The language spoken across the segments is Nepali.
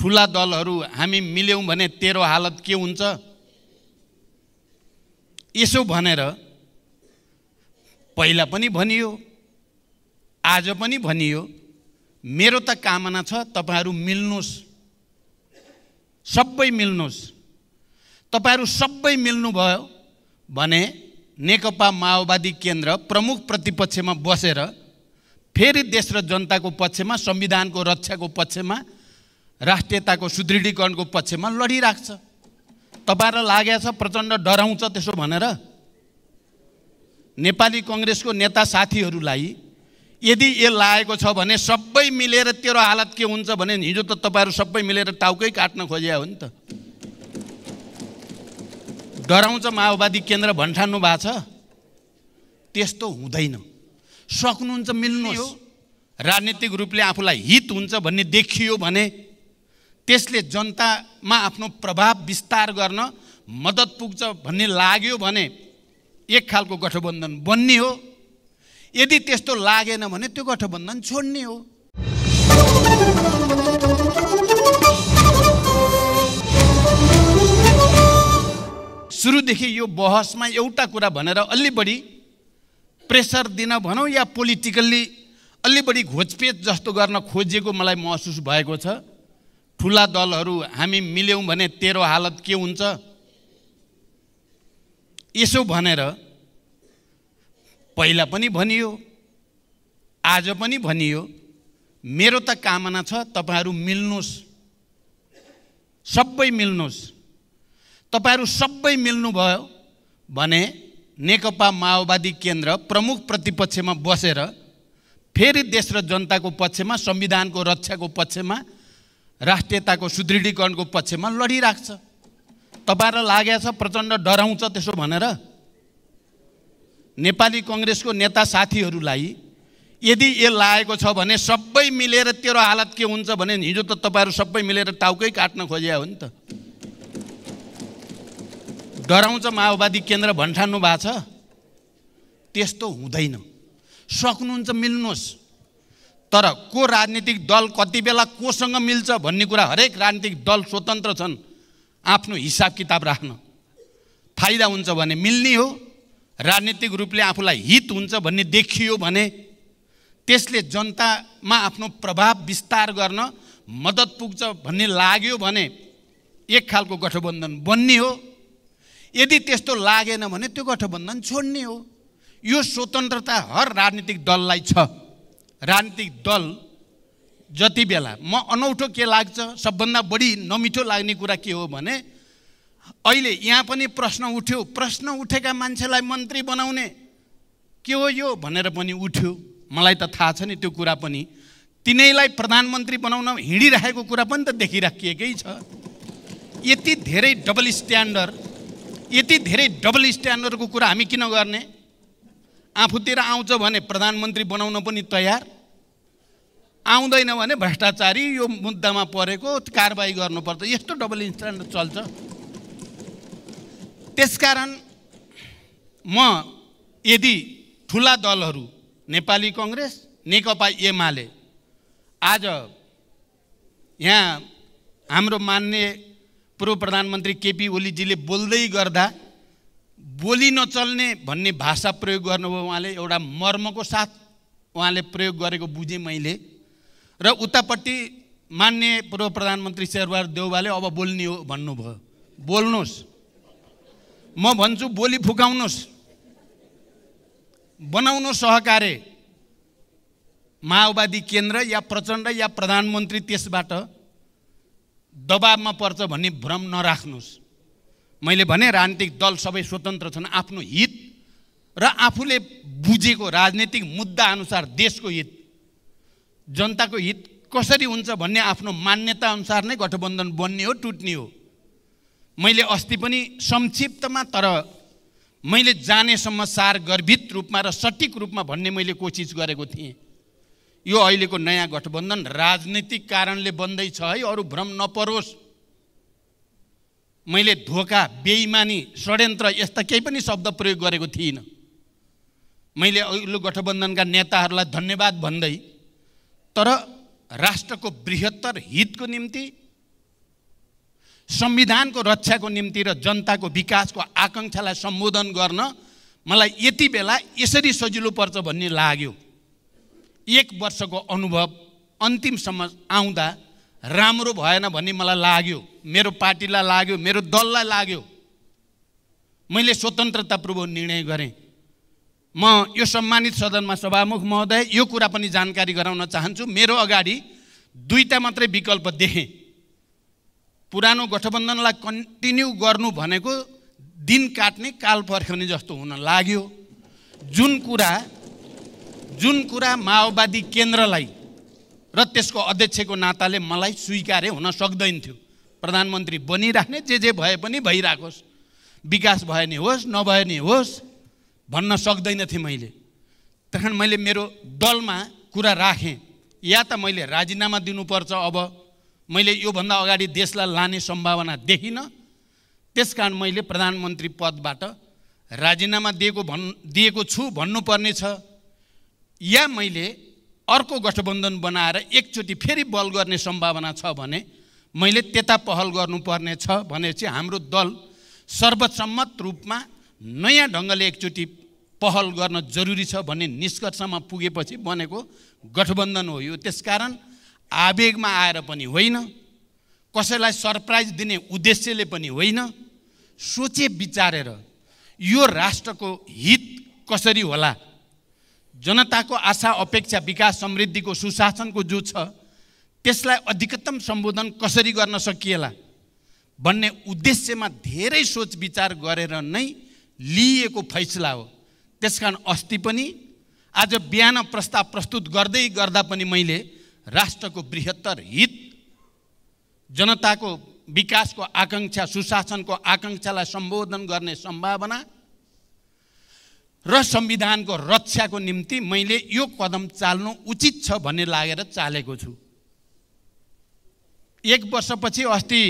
ठुला दलहरू हामी मिल्यौँ भने तेरो हालत के हुन्छ यसो भनेर पहिला पनि भनियो आज पनि भनियो मेरो त कामना छ तपाईँहरू मिल्नुहोस् सबै मिल्नुहोस् तपाईँहरू सबै मिल्नुभयो भने नेकपा माओवादी केन्द्र प्रमुख प्रतिपक्षमा बसेर फेरि देश र जनताको पक्षमा संविधानको रक्षाको पक्षमा राष्ट्रियताको सुदृढीकरणको पक्षमा लडिरहेको छ तपाईँलाई लागेको छ प्रचण्ड डराउँछ त्यसो भनेर नेपाली कङ्ग्रेसको नेता साथीहरूलाई यदि यो लागेको छ भने सबै मिलेर तेरो हालत के हुन्छ भने हिजो त तपाईँहरू सबै मिलेर टाउकै काट्न खोजे हो नि त डराउँछ माओवादी केन्द्र भन्ठान्नु भएको छ त्यस्तो हुँदैन सक्नुहुन्छ मिल्नुहोस् राजनीतिक रूपले आफूलाई हित हुन्छ भन्ने देखियो भने त्यसले जनतामा आफ्नो प्रभाव विस्तार गर्न मद्दत पुग्छ भन्ने लाग्यो भने एक खालको गठबन्धन बन्ने हो यदि त्यस्तो लागेन भने त्यो गठबन्धन छोड्ने हो सुरुदेखि यो बहसमा एउटा कुरा भनेर अलि बढी प्रेसर दिन भनौँ या पोलिटिकल्ली अलि बढी घोचपेच जस्तो गर्न खोजिएको मलाई महसुस भएको छ ठुला दलहरू हामी मिल्यौँ भने तेरो हालत के हुन्छ यसो भनेर पहिला पनि भनियो आज पनि भनियो मेरो त कामना छ तपाईँहरू मिल्नुहोस् सबै मिल्नुहोस् तपाईँहरू सबै मिल्नुभयो भने नेकपा माओवादी केन्द्र प्रमुख प्रतिपक्षमा बसेर फेरि देश र जनताको पक्षमा संविधानको रक्षाको पक्षमा राष्ट्रियताको सुदृढीकरणको पक्षमा लडिरहेको छ तपाईँलाई लागेको छ प्रचण्ड डराउँछ त्यसो भनेर नेपाली कङ्ग्रेसको नेता साथीहरूलाई यदि यो लागेको छ भने सबै मिलेर तेरो हालत के हुन्छ भने हिजो त तपाईँहरू सबै मिलेर टाउकै काट्न खोजे हो नि त डराउँछ माओवादी केन्द्र भन्ठान्नु भएको छ त्यस्तो हुँदैन सक्नुहुन्छ मिल्नुहोस् तर को राजनीतिक दल कति बेला कोसँग मिल्छ भन्ने कुरा हरेक राजनीतिक दल स्वतन्त्र छन् आफ्नो हिसाब किताब राख्न फाइदा हुन्छ भने मिल्ने हो राजनीतिक रूपले आफूलाई हित हुन्छ भन्ने देखियो भने त्यसले जनतामा आफ्नो प्रभाव विस्तार गर्न मद्दत पुग्छ भन्ने लाग्यो भने एक खालको गठबन्धन बन्ने हो यदि त्यस्तो लागेन भने त्यो गठबन्धन छोड्ने हो यो स्वतन्त्रता हर राजनीतिक दललाई छ राजनीतिक दल जति बेला म अनौठो के लाग्छ सबभन्दा बढी नमिठो लाग्ने कुरा के हो भने अहिले यहाँ पनि प्रश्न उठ्यो प्रश्न उठेका मान्छेलाई मन्त्री बनाउने के हो यो भनेर पनि उठ्यो मलाई त थाहा छ नि त्यो कुरा पनि तिनैलाई प्रधानमन्त्री बनाउन हिँडिरहेको कुरा पनि त देखिराखिएकै छ यति धेरै डबल स्ट्यान्डर्ड यति धेरै डबल स्ट्यान्डर्डको कुरा हामी किन गर्ने आफूतिर आउँछ भने प्रधानमन्त्री बनाउन पनि तयार आउँदैन भने भ्रष्टाचारी यो मुद्दामा परेको कारवाही गर्नुपर्छ यस्तो डबल इन्स्ट्यान्ड चल्छ त्यसकारण म यदि ठुला दलहरू नेपाली कङ्ग्रेस नेकपा एमाले आज यहाँ हाम्रो मान्ने पूर्व प्रधानमन्त्री केपी ओलीजीले बोल्दै गर्दा बोली नचल्ने भन्ने भाषा प्रयोग गर्नुभयो उहाँले एउटा मर्मको साथ उहाँले प्रयोग गरेको बुझेँ मैले र उतापट्टि मान्य पूर्व प्रधानमन्त्री शेरबहादुर देउवाले अब बोल्ने हो भन्नुभयो बोल्नुहोस् म भन्छु बोली फुकाउनुहोस् बनाउनु सहकार्य माओवादी केन्द्र या प्रचण्ड या प्रधानमन्त्री त्यसबाट दबाबमा पर्छ भन्ने भ्रम नराख्नुहोस् मैले भने राजनीतिक दल सबै स्वतन्त्र छन् आफ्नो हित र आफूले बुझेको राजनीतिक मुद्दा अनुसार देशको हित जनताको हित कसरी हुन्छ भन्ने आफ्नो मान्यताअनुसार नै गठबन्धन बन्ने हो टुट्ने हो मैले अस्ति पनि संक्षिप्तमा तर मैले जानेसम्म सार गर्भित रूपमा र सठिक रूपमा भन्ने मैले कोसिस गरेको थिएँ यो अहिलेको नयाँ गठबन्धन राजनीतिक कारणले बन्दैछ है अरू भ्रम नपरोस् मैले धोका बेइमानी षड्यन्त्र यस्ता केही पनि शब्द प्रयोग गरेको थिइनँ मैले अघिल्लो गठबन्धनका नेताहरूलाई धन्यवाद भन्दै तर राष्ट्रको बृहत्तर हितको निम्ति संविधानको रक्षाको निम्ति र जनताको विकासको आकाङ्क्षालाई सम्बोधन गर्न मलाई यति बेला यसरी सजिलो पर्छ भन्ने लाग्यो एक वर्षको अनुभव अन्तिमसम्म आउँदा राम्रो भएन भन्ने मलाई लाग्यो मेरो पार्टीलाई लाग्यो मेरो दललाई लाग्यो मैले स्वतन्त्रतापूर्वक निर्णय गरेँ म यो सम्मानित सदनमा सभामुख महोदय यो कुरा पनि जानकारी गराउन चाहन्छु मेरो अगाडि दुईवटा मात्रै विकल्प देखेँ पुरानो गठबन्धनलाई कन्टिन्यू गर्नु भनेको दिन काट्ने काल पर्ख्याउने जस्तो हुन लाग्यो जुन कुरा जुन कुरा माओवादी केन्द्रलाई र त्यसको अध्यक्षको नाताले मलाई स्वीकारै हुन सक्दैनथ्यो प्रधानमन्त्री बनिराख्ने जे जे भए पनि भइराखोस् विकास भए नि होस् नभए नि होस् भन्न सक्दैनथेँ मैले त्यहाँदेखि मैले मेरो दलमा कुरा राखेँ या त मैले राजीनामा दिनुपर्छ अब मैले योभन्दा अगाडि देशलाई लाने सम्भावना देखिनँ त्यस कारण मैले प्रधानमन्त्री पदबाट राजीनामा दिएको भन् दिएको छु भन्नुपर्ने छ या मैले अर्को गठबन्धन बनाएर एकचोटि फेरि बल गर्ने सम्भावना छ भने मैले त्यता पहल गर्नुपर्ने छ भनेपछि हाम्रो दल सर्वसम्मत रूपमा नयाँ ढङ्गले एकचोटि पहल गर्न जरुरी छ भन्ने निष्कर्षमा पुगेपछि बनेको गठबन्धन हो यो त्यसकारण आवेगमा आएर पनि होइन कसैलाई सरप्राइज दिने उद्देश्यले पनि होइन सोचे विचारेर यो राष्ट्रको हित कसरी होला जनताको आशा अपेक्षा विकास समृद्धिको सुशासनको जो छ त्यसलाई अधिकतम सम्बोधन कसरी गर्न सकिएला भन्ने उद्देश्यमा धेरै सोच विचार गरेर नै लिइएको फैसला हो त्यसकारण अस्ति पनि आज बिहान प्रस्ताव प्रस्तुत गर्दै गर्दा पनि मैले राष्ट्रको बृहत्तर हित जनताको विकासको आकाङ्क्षा सुशासनको आकाङ्क्षालाई सम्बोधन गर्ने सम्भावना र संविधानको रक्षाको निम्ति मैले यो कदम चाल्नु उचित छ भन्ने लागेर चालेको छु एक वर्षपछि अस्ति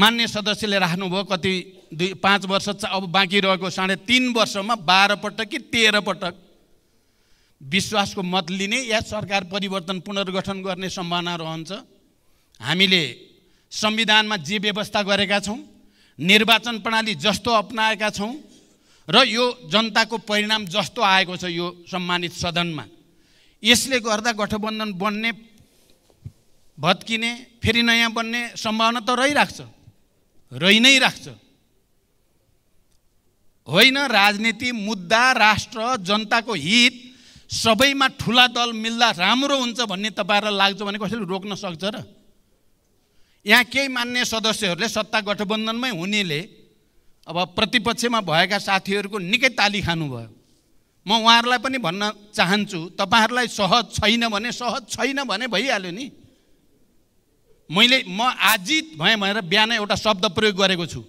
मान्य सदस्यले राख्नुभयो कति दुई पाँच वर्ष अब बाँकी रहेको साढे तिन वर्षमा बाह्र पटक कि तेह्र पटक विश्वासको मत लिने या सरकार परिवर्तन पुनर्गठन गर्ने सम्भावना रहन्छ हामीले संविधानमा जे व्यवस्था गरेका छौँ निर्वाचन प्रणाली जस्तो अप्नाएका छौँ र यो जनताको परिणाम जस्तो आएको छ यो सम्मानित सदनमा यसले गर्दा गठबन्धन बन्ने भत्किने फेरि नयाँ बन्ने सम्भावना त रहिरहेको छ रहि नै राख्छ होइन राजनीति मुद्दा राष्ट्र जनताको हित सबैमा ठुला दल मिल्दा राम्रो हुन्छ भन्ने तपाईँहरूलाई लाग्छ भने कसैले रोक्न सक्छ र यहाँ केही मान्ने सदस्यहरूले सत्ता गठबन्धनमै हुनेले अब प्रतिपक्षमा भएका साथीहरूको निकै ताली खानुभयो म उहाँहरूलाई पनि भन्न चाहन्छु तपाईँहरूलाई सहज छैन भने सहज छैन भने भइहाल्यो नि मैले म आजित भएँ भनेर बिहान एउटा शब्द प्रयोग गरेको छु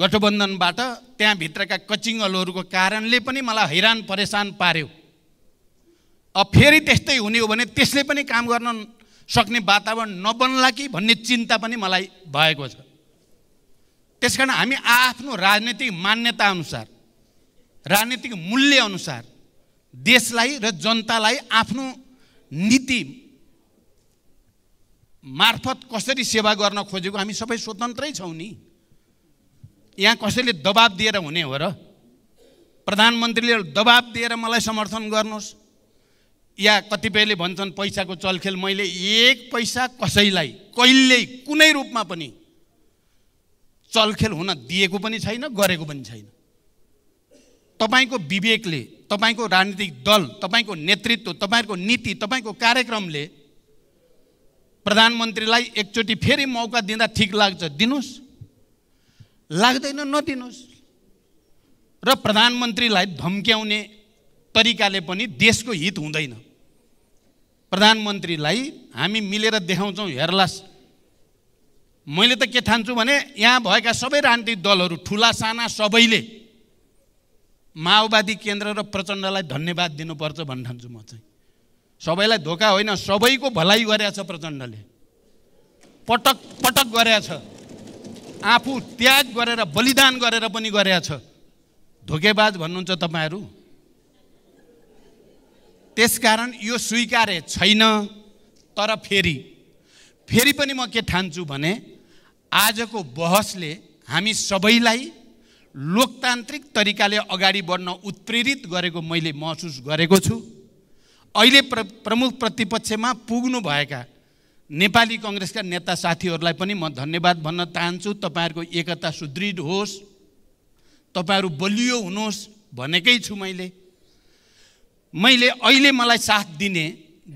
गठबन्धनबाट त्यहाँभित्रका कचिङ्गलहरूको कारणले पनि मलाई हैरान परेसान पार्यो अब फेरि त्यस्तै हुने हो भने त्यसले पनि काम गर्न सक्ने वातावरण नबन्ला कि भन्ने चिन्ता पनि मलाई भएको छ त्यस कारण हामी आफ्नो राजनीतिक मान्यताअनुसार राजनीतिक मूल्यअनुसार देशलाई र जनतालाई आफ्नो नीति मार्फत कसरी सेवा गर्न खोजेको हामी सबै स्वतन्त्रै छौँ नि यहाँ कसैले दबाब दिएर हुने हो र प्रधानमन्त्रीले दबाब दिएर मलाई समर्थन गर्नुहोस् या कतिपयले भन्छन् पैसाको चलखेल मैले एक पैसा कसैलाई कहिल्यै कुनै रूपमा पनि चलखेल हुन दिएको पनि छैन गरेको पनि छैन तपाईँको विवेकले तपाईँको राजनीतिक दल तपाईँको नेतृत्व तपाईँहरूको नीति तपाईँको कार्यक्रमले प्रधानमन्त्रीलाई एकचोटि फेरि मौका दिँदा ठिक लाग्छ दिनुहोस् लाग्दैन नदिनुहोस् र प्रधानमन्त्रीलाई धम्क्याउने तरिकाले पनि देशको हित हुँदैन प्रधानमन्त्रीलाई हामी मिलेर देखाउँछौँ हेर्लास् मैले त के ठान्छु भने यहाँ भएका सबै राजनीतिक दलहरू ठुला साना सबैले माओवादी केन्द्र र प्रचण्डलाई धन्यवाद दिनुपर्छ भन्नु ठान्छु म चाहिँ सबैलाई धोका होइन सबैको भलाइ गरेछ प्रचण्डले पटक पटक गरेछ आफू त्याग गरेर बलिदान गरेर पनि गरेछ धोकेबाज भन्नुहुन्छ तपाईँहरू त्यसकारण यो स्वीकार्य छैन तर फेरि फेरि पनि म के ठान्छु भने आजको बहसले हामी सबैलाई लोकतान्त्रिक तरिकाले अगाडि बढ्न उत्प्रेरित गरेको मैले महसुस गरेको छु अहिले प्र प्रमुख प्रतिपक्षमा पुग्नुभएका नेपाली कङ्ग्रेसका नेता साथीहरूलाई पनि म धन्यवाद भन्न चाहन्छु तपाईँहरूको एकता सुदृढ होस् तपाईँहरू बलियो हुनुहोस् भनेकै छु मैले मैले अहिले मलाई साथ दिने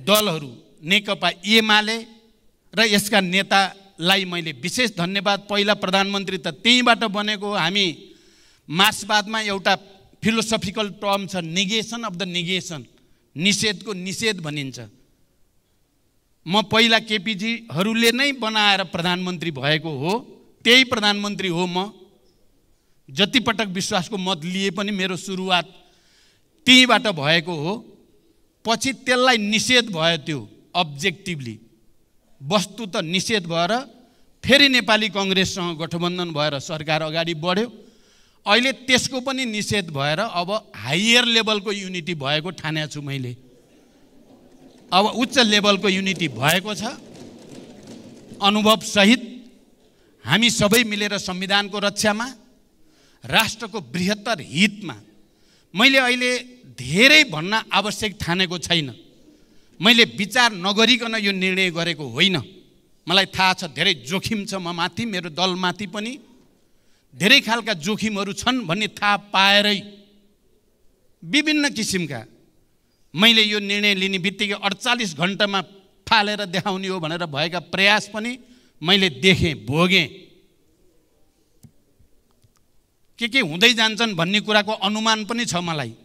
दलहरू नेकपा एमाले र यसका नेता लाई मैले विशेष धन्यवाद पहिला प्रधानमन्त्री त त्यहीँबाट बनेको हो हामी मार्क्सवादमा एउटा फिलोसफिकल टर्म छ निगेसन अफ द निगेसन निषेधको निषेध भनिन्छ म पहिला केपिजीहरूले नै बनाएर प्रधानमन्त्री भएको हो त्यही प्रधानमन्त्री हो म जतिपटक विश्वासको मत लिए पनि मेरो सुरुवात त्यहीँबाट भएको हो पछि त्यसलाई निषेध भयो त्यो अब्जेक्टिभली वस्तु त निषेध भएर फेरि नेपाली कङ्ग्रेससँग गठबन्धन भएर सरकार अगाडि बढ्यो अहिले त्यसको पनि निषेध भएर अब हाइयर लेभलको युनिटी भएको ठाने छु मैले अब उच्च लेभलको युनिटी भएको छ अनुभवसहित हामी सबै मिलेर संविधानको रक्षामा राष्ट्रको बृहत्तर हितमा मैले अहिले धेरै भन्न आवश्यक ठानेको छैन मैले विचार नगरिकन यो निर्णय गरेको होइन मलाई थाहा छ धेरै जोखिम छ म माथि मेरो दलमाथि पनि धेरै खालका जोखिमहरू छन् भन्ने थाहा पाएरै विभिन्न किसिमका मैले यो निर्णय लिने बित्तिकै अडचालिस घन्टामा फालेर देखाउने हो भनेर भएका प्रयास पनि मैले देखेँ भोगेँ के के हुँदै जान्छन् भन्ने कुराको अनुमान पनि छ मलाई